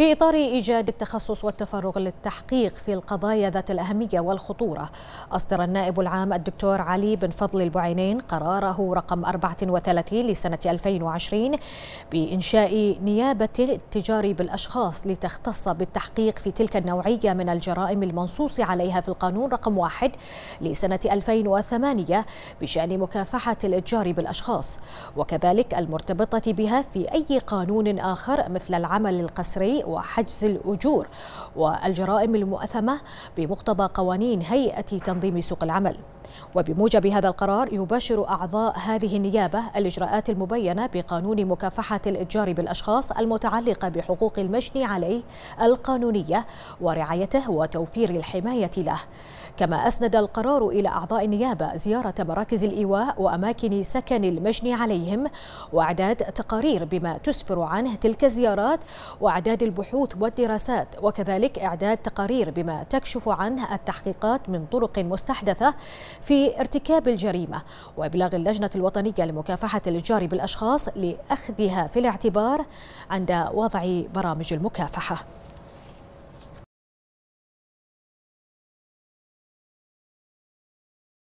في إطار إيجاد التخصص والتفرغ للتحقيق في القضايا ذات الأهمية والخطورة أصدر النائب العام الدكتور علي بن فضل البعينين قراره رقم 34 لسنة 2020 بإنشاء نيابة التجاري بالأشخاص لتختص بالتحقيق في تلك النوعية من الجرائم المنصوص عليها في القانون رقم 1 لسنة 2008 بشأن مكافحة الإتجار بالأشخاص وكذلك المرتبطة بها في أي قانون آخر مثل العمل القسري وحجز الأجور والجرائم المؤثمة بمقتضى قوانين هيئة تنظيم سوق العمل وبموجب هذا القرار يباشر أعضاء هذه النيابة الإجراءات المبينة بقانون مكافحة الإتجار بالأشخاص المتعلقة بحقوق المجني عليه القانونية ورعايته وتوفير الحماية له كما أسند القرار إلى أعضاء النيابة زيارة مراكز الإيواء وأماكن سكن المجني عليهم وإعداد تقارير بما تسفر عنه تلك الزيارات وإعداد البحث البحوث والدراسات وكذلك إعداد تقارير بما تكشف عنه التحقيقات من طرق مستحدثة في ارتكاب الجريمة وإبلاغ اللجنة الوطنية لمكافحة الإتجار بالأشخاص لأخذها في الاعتبار عند وضع برامج المكافحة